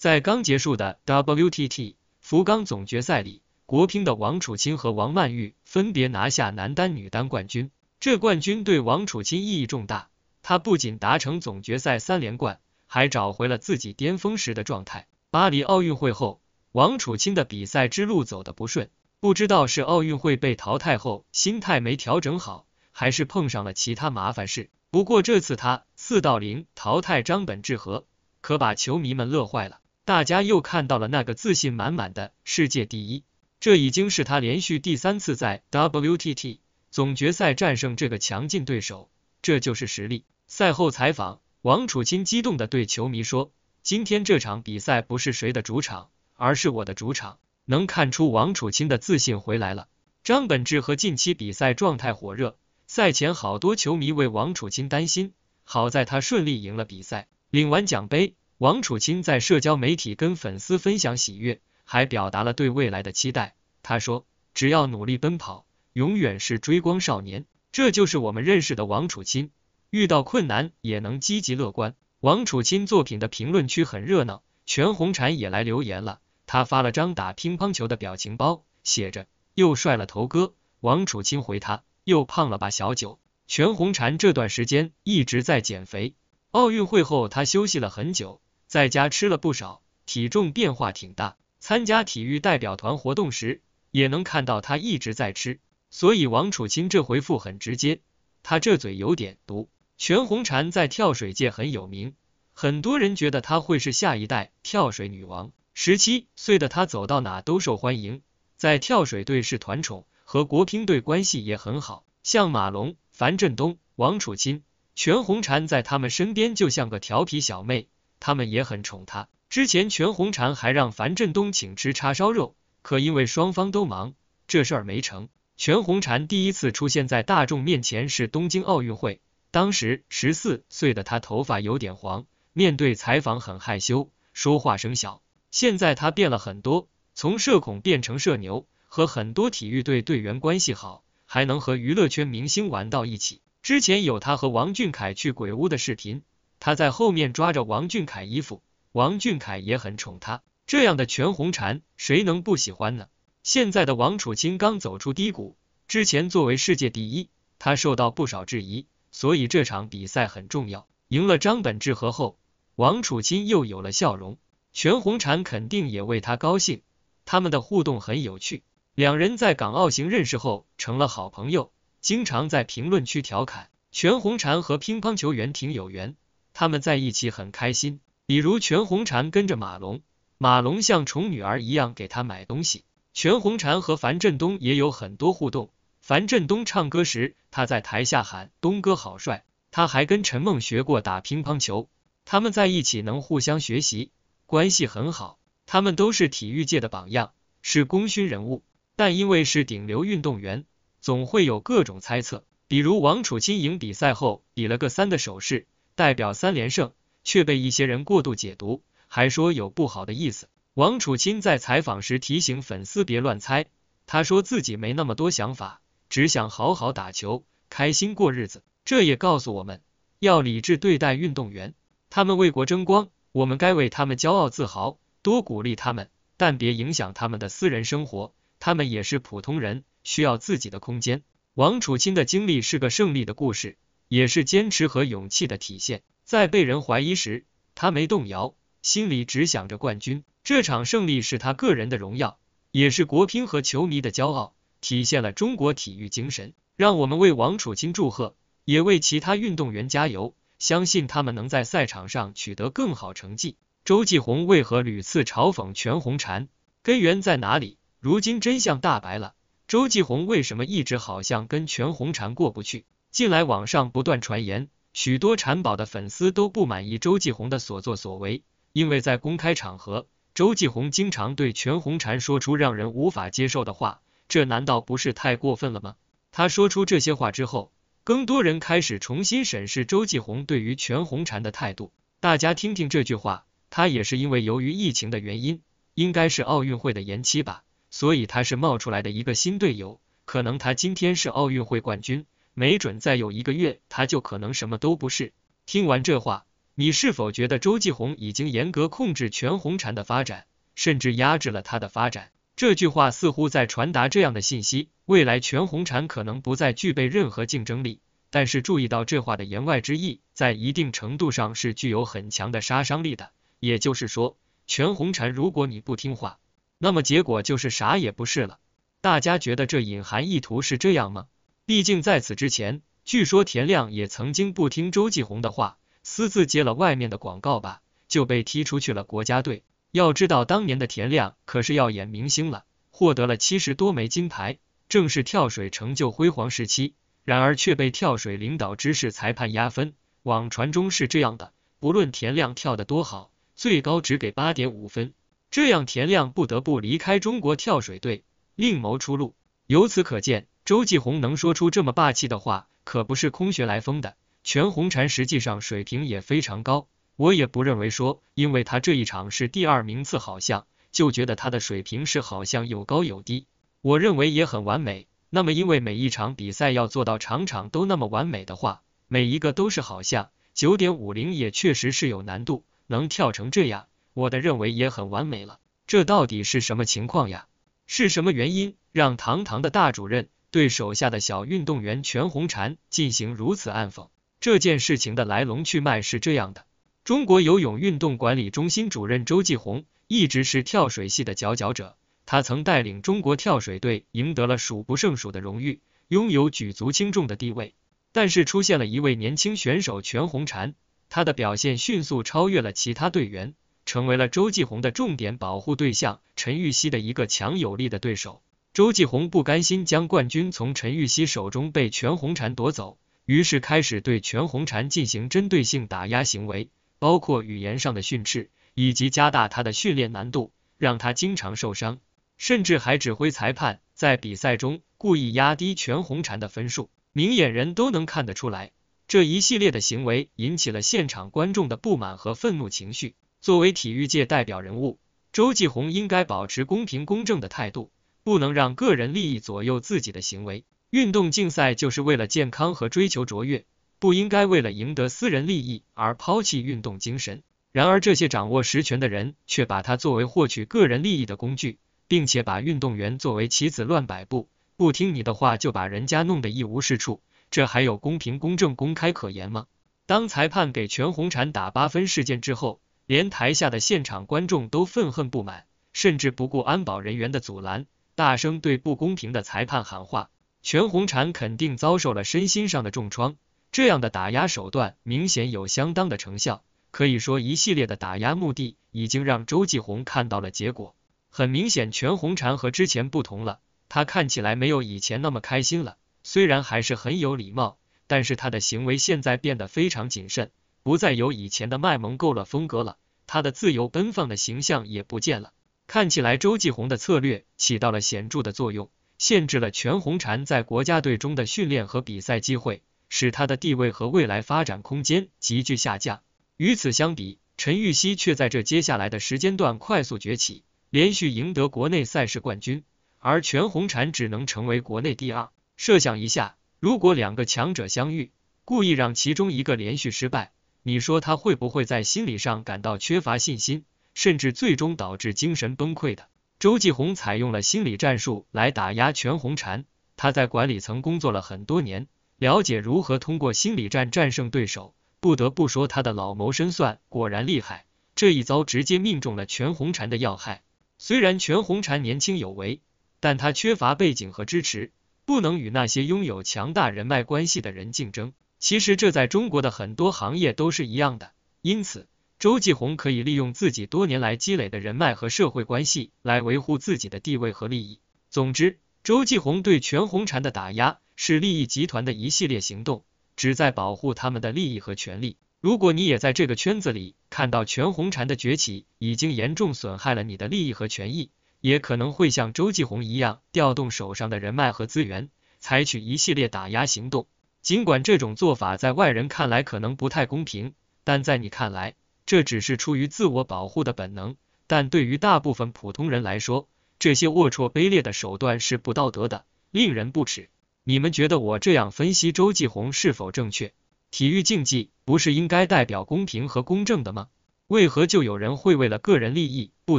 在刚结束的 WTT 福冈总决赛里，国乒的王楚钦和王曼玉分别拿下男单、女单冠军。这冠军对王楚钦意义重大，他不仅达成总决赛三连冠，还找回了自己巅峰时的状态。巴黎奥运会后，王楚钦的比赛之路走得不顺，不知道是奥运会被淘汰后心态没调整好，还是碰上了其他麻烦事。不过这次他四到零淘汰张本智和，可把球迷们乐坏了。大家又看到了那个自信满满的世界第一，这已经是他连续第三次在 WTT 总决赛战胜这个强劲对手，这就是实力。赛后采访，王楚钦激动的对球迷说：“今天这场比赛不是谁的主场，而是我的主场。”能看出王楚钦的自信回来了。张本智和近期比赛状态火热，赛前好多球迷为王楚钦担心，好在他顺利赢了比赛，领完奖杯。王楚钦在社交媒体跟粉丝分享喜悦，还表达了对未来的期待。他说：“只要努力奔跑，永远是追光少年。”这就是我们认识的王楚钦，遇到困难也能积极乐观。王楚钦作品的评论区很热闹，全红婵也来留言了。他发了张打乒乓球的表情包，写着“又帅了头哥”。王楚钦回他：“又胖了吧小九？”全红婵这段时间一直在减肥，奥运会后他休息了很久。在家吃了不少，体重变化挺大。参加体育代表团活动时，也能看到他一直在吃。所以王楚钦这回复很直接，他这嘴有点毒。全红婵在跳水界很有名，很多人觉得她会是下一代跳水女王。十七岁的她走到哪都受欢迎，在跳水队是团宠，和国乒队关系也很好，像马龙、樊振东、王楚钦、全红婵在他们身边就像个调皮小妹。他们也很宠他。之前全红婵还让樊振东请吃叉烧肉，可因为双方都忙，这事儿没成。全红婵第一次出现在大众面前是东京奥运会，当时十四岁的她头发有点黄，面对采访很害羞，说话声小。现在她变了很多，从社恐变成社牛，和很多体育队队员关系好，还能和娱乐圈明星玩到一起。之前有她和王俊凯去鬼屋的视频。他在后面抓着王俊凯衣服，王俊凯也很宠他，这样的全红婵谁能不喜欢呢？现在的王楚钦刚走出低谷，之前作为世界第一，他受到不少质疑，所以这场比赛很重要。赢了张本智和后，王楚钦又有了笑容，全红婵肯定也为他高兴。他们的互动很有趣，两人在港澳行认识后成了好朋友，经常在评论区调侃。全红婵和乒乓球员挺有缘。他们在一起很开心，比如全红婵跟着马龙，马龙像宠女儿一样给她买东西。全红婵和樊振东也有很多互动，樊振东唱歌时，她在台下喊“东哥好帅”。他还跟陈梦学过打乒乓球。他们在一起能互相学习，关系很好。他们都是体育界的榜样，是功勋人物。但因为是顶流运动员，总会有各种猜测，比如王楚钦赢比赛后比了个三的手势。代表三连胜，却被一些人过度解读，还说有不好的意思。王楚钦在采访时提醒粉丝别乱猜，他说自己没那么多想法，只想好好打球，开心过日子。这也告诉我们，要理智对待运动员，他们为国争光，我们该为他们骄傲自豪，多鼓励他们，但别影响他们的私人生活，他们也是普通人，需要自己的空间。王楚钦的经历是个胜利的故事。也是坚持和勇气的体现。在被人怀疑时，他没动摇，心里只想着冠军。这场胜利是他个人的荣耀，也是国乒和球迷的骄傲，体现了中国体育精神。让我们为王楚钦祝贺，也为其他运动员加油。相信他们能在赛场上取得更好成绩。周继红为何屡次嘲讽全红婵？根源在哪里？如今真相大白了。周继红为什么一直好像跟全红婵过不去？近来网上不断传言，许多婵宝的粉丝都不满意周继红的所作所为，因为在公开场合，周继红经常对全红婵说出让人无法接受的话，这难道不是太过分了吗？他说出这些话之后，更多人开始重新审视周继红对于全红婵的态度。大家听听这句话，他也是因为由于疫情的原因，应该是奥运会的延期吧，所以他是冒出来的一个新队友，可能他今天是奥运会冠军。没准再有一个月，他就可能什么都不是。听完这话，你是否觉得周继红已经严格控制全红婵的发展，甚至压制了他的发展？这句话似乎在传达这样的信息：未来全红婵可能不再具备任何竞争力。但是，注意到这话的言外之意，在一定程度上是具有很强的杀伤力的。也就是说，全红婵，如果你不听话，那么结果就是啥也不是了。大家觉得这隐含意图是这样吗？毕竟在此之前，据说田亮也曾经不听周继红的话，私自接了外面的广告吧，就被踢出去了国家队。要知道，当年的田亮可是要演明星了，获得了七十多枚金牌，正是跳水成就辉煌时期。然而却被跳水领导知识裁判压分，网传中是这样的：不论田亮跳得多好，最高只给八点五分，这样田亮不得不离开中国跳水队，另谋出路。由此可见。周继红能说出这么霸气的话，可不是空穴来风的。全红婵实际上水平也非常高，我也不认为说，因为她这一场是第二名次，好像就觉得她的水平是好像有高有低。我认为也很完美。那么因为每一场比赛要做到场场都那么完美的话，每一个都是好像九点五零也确实是有难度，能跳成这样，我的认为也很完美了。这到底是什么情况呀？是什么原因让堂堂的大主任？对手下的小运动员全红婵进行如此暗讽，这件事情的来龙去脉是这样的：中国游泳运动管理中心主任周继红一直是跳水系的佼佼者，他曾带领中国跳水队赢得了数不胜数的荣誉，拥有举足轻重的地位。但是出现了一位年轻选手全红婵，她的表现迅速超越了其他队员，成为了周继红的重点保护对象，陈芋汐的一个强有力的对手。周继红不甘心将冠军从陈芋汐手中被全红婵夺走，于是开始对全红婵进行针对性打压行为，包括语言上的训斥，以及加大她的训练难度，让她经常受伤，甚至还指挥裁判在比赛中故意压低全红婵的分数。明眼人都能看得出来，这一系列的行为引起了现场观众的不满和愤怒情绪。作为体育界代表人物，周继红应该保持公平公正的态度。不能让个人利益左右自己的行为。运动竞赛就是为了健康和追求卓越，不应该为了赢得私人利益而抛弃运动精神。然而，这些掌握实权的人却把它作为获取个人利益的工具，并且把运动员作为棋子乱摆布，不听你的话就把人家弄得一无是处，这还有公平、公正、公开可言吗？当裁判给全红婵打八分事件之后，连台下的现场观众都愤恨不满，甚至不顾安保人员的阻拦。大声对不公平的裁判喊话，全红婵肯定遭受了身心上的重创。这样的打压手段明显有相当的成效，可以说一系列的打压目的已经让周继红看到了结果。很明显，全红婵和之前不同了，她看起来没有以前那么开心了。虽然还是很有礼貌，但是她的行为现在变得非常谨慎，不再有以前的卖萌够了风格了。她的自由奔放的形象也不见了。看起来周继红的策略起到了显著的作用，限制了全红婵在国家队中的训练和比赛机会，使她的地位和未来发展空间急剧下降。与此相比，陈芋汐却在这接下来的时间段快速崛起，连续赢得国内赛事冠军，而全红婵只能成为国内第二。设想一下，如果两个强者相遇，故意让其中一个连续失败，你说他会不会在心理上感到缺乏信心？甚至最终导致精神崩溃的周继红采用了心理战术来打压全红婵。他在管理层工作了很多年，了解如何通过心理战战胜对手。不得不说，他的老谋深算果然厉害。这一招直接命中了全红婵的要害。虽然全红婵年轻有为，但她缺乏背景和支持，不能与那些拥有强大人脉关系的人竞争。其实，这在中国的很多行业都是一样的。因此。周继红可以利用自己多年来积累的人脉和社会关系来维护自己的地位和利益。总之，周继红对全红婵的打压是利益集团的一系列行动，旨在保护他们的利益和权利。如果你也在这个圈子里看到全红婵的崛起已经严重损害了你的利益和权益，也可能会像周继红一样调动手上的人脉和资源，采取一系列打压行动。尽管这种做法在外人看来可能不太公平，但在你看来，这只是出于自我保护的本能，但对于大部分普通人来说，这些龌龊卑劣的手段是不道德的，令人不齿。你们觉得我这样分析周继红是否正确？体育竞技不是应该代表公平和公正的吗？为何就有人会为了个人利益不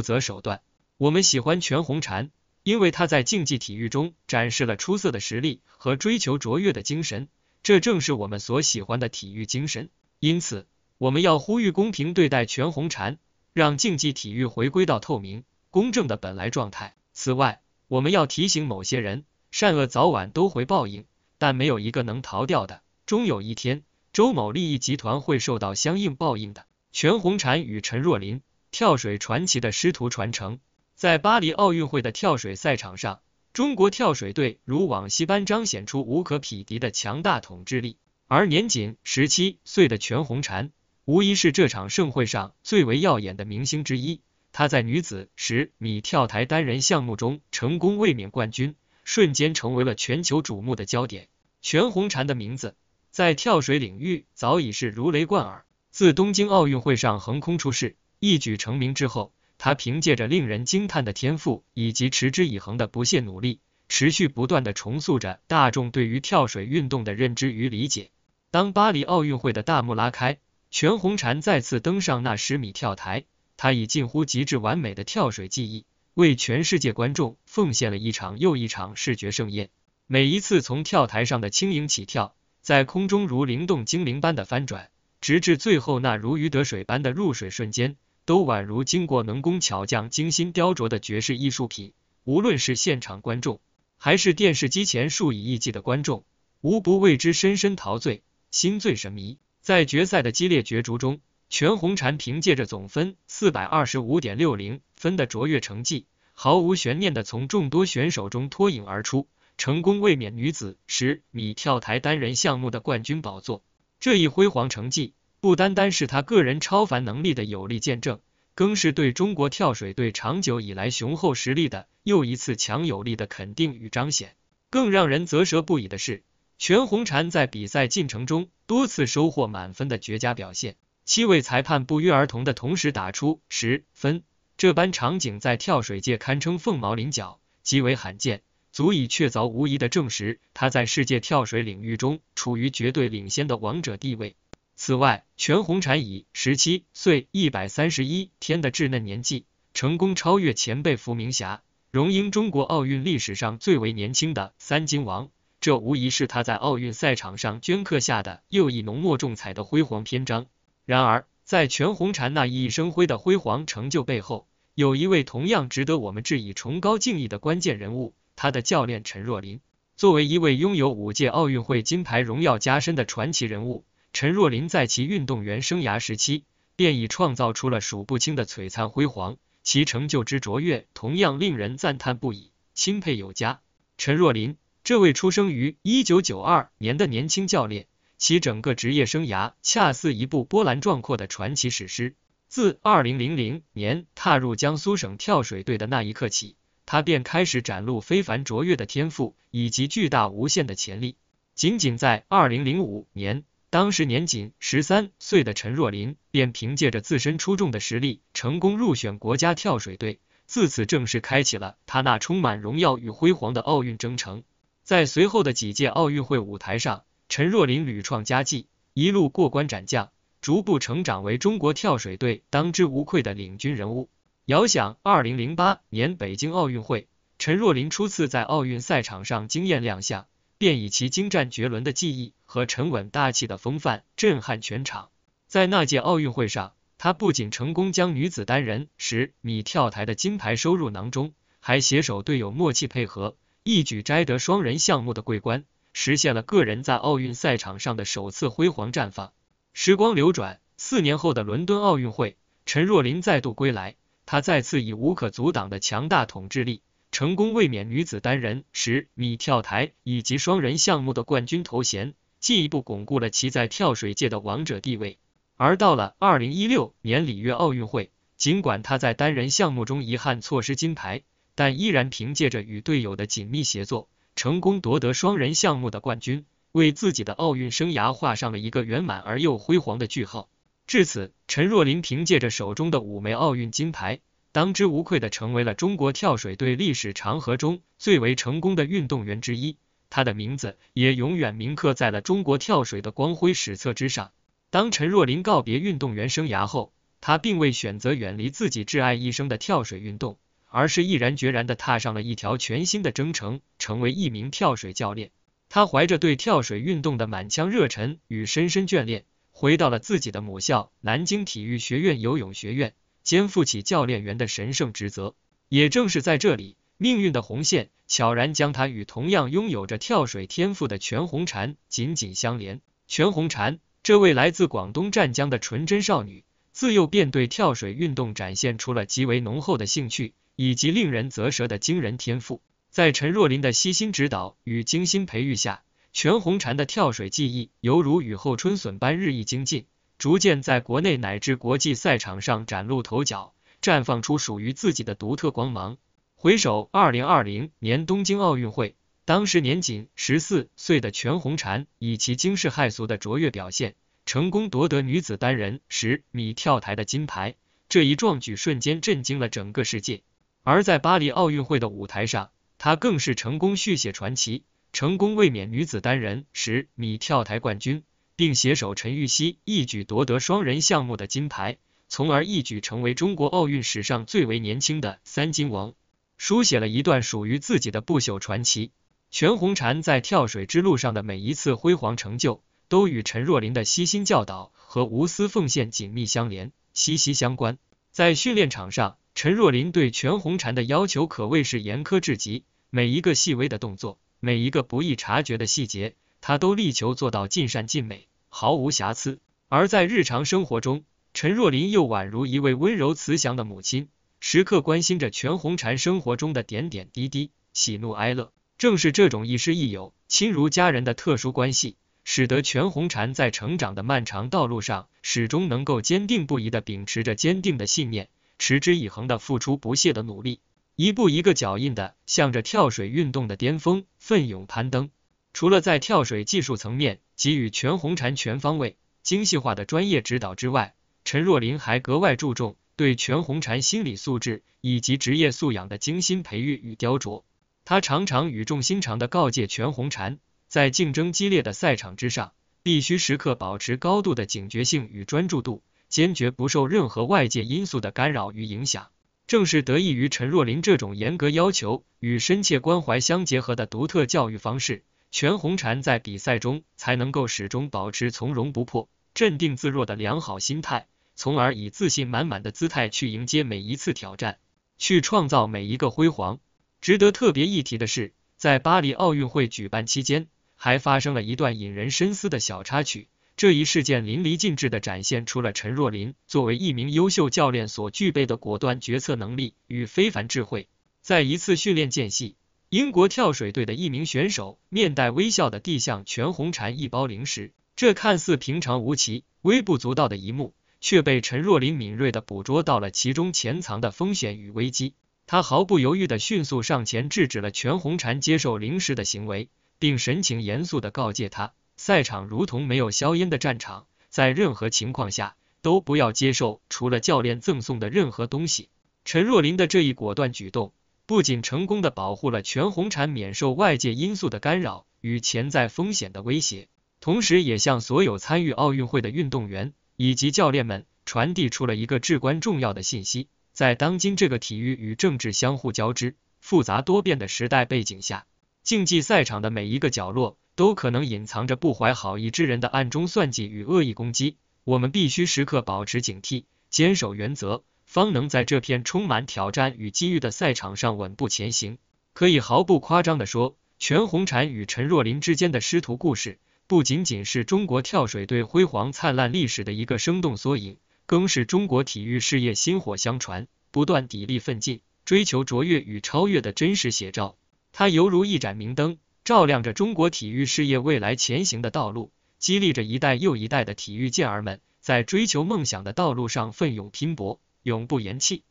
择手段？我们喜欢全红婵，因为她在竞技体育中展示了出色的实力和追求卓越的精神，这正是我们所喜欢的体育精神。因此。我们要呼吁公平对待全红婵，让竞技体育回归到透明、公正的本来状态。此外，我们要提醒某些人，善恶早晚都会报应，但没有一个能逃掉的。终有一天，周某利益集团会受到相应报应的。全红婵与陈若琳，跳水传奇的师徒传承，在巴黎奥运会的跳水赛场上，中国跳水队如往昔般彰显出无可匹敌的强大统治力，而年仅十七岁的全红婵。无疑是这场盛会上最为耀眼的明星之一。她在女子十米跳台单人项目中成功卫冕冠军，瞬间成为了全球瞩目的焦点。全红婵的名字在跳水领域早已是如雷贯耳。自东京奥运会上横空出世、一举成名之后，她凭借着令人惊叹的天赋以及持之以恒的不懈努力，持续不断的重塑着大众对于跳水运动的认知与理解。当巴黎奥运会的大幕拉开，全红婵再次登上那十米跳台，她以近乎极致完美的跳水技艺，为全世界观众奉献了一场又一场视觉盛宴。每一次从跳台上的轻盈起跳，在空中如灵动精灵般的翻转，直至最后那如鱼得水般的入水瞬间，都宛如经过能工巧匠精心雕琢的绝世艺术品。无论是现场观众，还是电视机前数以亿计的观众，无不为之深深陶醉，心醉神迷。在决赛的激烈角逐中，全红婵凭借着总分四百二十五点六零分的卓越成绩，毫无悬念的从众多选手中脱颖而出，成功卫冕女子十米跳台单人项目的冠军宝座。这一辉煌成绩，不单单是她个人超凡能力的有力见证，更是对中国跳水队长久以来雄厚实力的又一次强有力的肯定与彰显。更让人啧舌不已的是，全红婵在比赛进程中。多次收获满分的绝佳表现，七位裁判不约而同的同时打出十分，这般场景在跳水界堪称凤毛麟角，极为罕见，足以确凿无疑的证实他在世界跳水领域中处于绝对领先的王者地位。此外，全红婵以十七岁一百三十一天的稚嫩年纪，成功超越前辈伏明霞，荣膺中国奥运历史上最为年轻的三金王。这无疑是他在奥运赛场上镌刻下的又一浓墨重彩的辉煌篇章。然而，在全红婵那熠熠生辉的辉煌成就背后，有一位同样值得我们致以崇高敬意的关键人物——他的教练陈若琳。作为一位拥有五届奥运会金牌荣耀加身的传奇人物，陈若琳在其运动员生涯时期便已创造出了数不清的璀璨辉煌，其成就之卓越，同样令人赞叹不已、钦佩有加。陈若琳。这位出生于一九九二年的年轻教练，其整个职业生涯恰似一部波澜壮阔的传奇史诗。自二零零零年踏入江苏省跳水队的那一刻起，他便开始展露非凡卓越的天赋以及巨大无限的潜力。仅仅在二零零五年，当时年仅十三岁的陈若琳便凭借着自身出众的实力，成功入选国家跳水队，自此正式开启了他那充满荣耀与辉煌的奥运征程。在随后的几届奥运会舞台上，陈若琳屡创佳绩，一路过关斩将，逐步成长为中国跳水队当之无愧的领军人物。遥想2008年北京奥运会，陈若琳初次在奥运赛场上惊艳亮相，便以其精湛绝伦的技艺和沉稳大气的风范震撼全场。在那届奥运会上，她不仅成功将女子单人十米跳台的金牌收入囊中，还携手队友默契配合。一举摘得双人项目的桂冠，实现了个人在奥运赛场上的首次辉煌绽放。时光流转，四年后的伦敦奥运会，陈若琳再度归来，她再次以无可阻挡的强大统治力，成功卫冕女子单人十米跳台以及双人项目的冠军头衔，进一步巩固了其在跳水界的王者地位。而到了二零一六年里约奥运会，尽管她在单人项目中遗憾错失金牌。但依然凭借着与队友的紧密协作，成功夺得双人项目的冠军，为自己的奥运生涯画上了一个圆满而又辉煌的句号。至此，陈若琳凭借着手中的五枚奥运金牌，当之无愧的成为了中国跳水队历史长河中最为成功的运动员之一。他的名字也永远铭刻在了中国跳水的光辉史册之上。当陈若琳告别运动员生涯后，他并未选择远离自己挚爱一生的跳水运动。而是毅然决然地踏上了一条全新的征程，成为一名跳水教练。他怀着对跳水运动的满腔热忱与深深眷恋，回到了自己的母校南京体育学院游泳学院，肩负起教练员的神圣职责。也正是在这里，命运的红线悄然将他与同样拥有着跳水天赋的全红婵紧紧相连。全红婵，这位来自广东湛江的纯真少女，自幼便对跳水运动展现出了极为浓厚的兴趣。以及令人啧舌的惊人天赋，在陈若琳的悉心指导与精心培育下，全红婵的跳水技艺犹如雨后春笋般日益精进，逐渐在国内乃至国际赛场上崭露头角，绽放出属于自己的独特光芒。回首二零二零年东京奥运会，当时年仅十四岁的全红婵以其惊世骇俗的卓越表现，成功夺得女子单人十米跳台的金牌，这一壮举瞬间震惊了整个世界。而在巴黎奥运会的舞台上，她更是成功续写传奇，成功卫冕女子单人十米跳台冠军，并携手陈芋汐一举夺得双人项目的金牌，从而一举成为中国奥运史上最为年轻的三金王，书写了一段属于自己的不朽传奇。全红婵在跳水之路上的每一次辉煌成就，都与陈若琳的悉心教导和无私奉献紧密相连、息息相关。在训练场上，陈若琳对全红婵的要求可谓是严苛至极，每一个细微的动作，每一个不易察觉的细节，她都力求做到尽善尽美，毫无瑕疵。而在日常生活中，陈若琳又宛如一位温柔慈祥的母亲，时刻关心着全红婵生活中的点点滴滴、喜怒哀乐。正是这种亦师亦友、亲如家人的特殊关系，使得全红婵在成长的漫长道路上，始终能够坚定不移的秉持着坚定的信念。持之以恒的付出不懈的努力，一步一个脚印的向着跳水运动的巅峰奋勇攀登。除了在跳水技术层面给予全红婵全方位、精细化的专业指导之外，陈若琳还格外注重对全红婵心理素质以及职业素养的精心培育与雕琢。他常常语重心长地告诫全红婵，在竞争激烈的赛场之上，必须时刻保持高度的警觉性与专注度。坚决不受任何外界因素的干扰与影响。正是得益于陈若琳这种严格要求与深切关怀相结合的独特教育方式，全红婵在比赛中才能够始终保持从容不迫、镇定自若的良好心态，从而以自信满满的姿态去迎接每一次挑战，去创造每一个辉煌。值得特别一提的是，在巴黎奥运会举办期间，还发生了一段引人深思的小插曲。这一事件淋漓尽致的展现出了陈若琳作为一名优秀教练所具备的果断决策能力与非凡智慧。在一次训练间隙，英国跳水队的一名选手面带微笑的递向全红婵一包零食，这看似平常无奇、微不足道的一幕，却被陈若琳敏锐的捕捉到了其中潜藏的风险与危机。他毫不犹豫的迅速上前制止了全红婵接受零食的行为，并神情严肃的告诫他。赛场如同没有硝烟的战场，在任何情况下都不要接受除了教练赠送的任何东西。陈若琳的这一果断举动，不仅成功的保护了全红婵免受外界因素的干扰与潜在风险的威胁，同时也向所有参与奥运会的运动员以及教练们传递出了一个至关重要的信息：在当今这个体育与政治相互交织、复杂多变的时代背景下，竞技赛场的每一个角落。都可能隐藏着不怀好意之人的暗中算计与恶意攻击，我们必须时刻保持警惕，坚守原则，方能在这片充满挑战与机遇的赛场上稳步前行。可以毫不夸张的说，全红婵与陈若琳之间的师徒故事，不仅仅是中国跳水队辉煌灿烂历史的一个生动缩影，更是中国体育事业薪火相传、不断砥砺奋进、追求卓越与超越的真实写照。它犹如一盏明灯。照亮着中国体育事业未来前行的道路，激励着一代又一代的体育健儿们在追求梦想的道路上奋勇拼搏，永不言弃。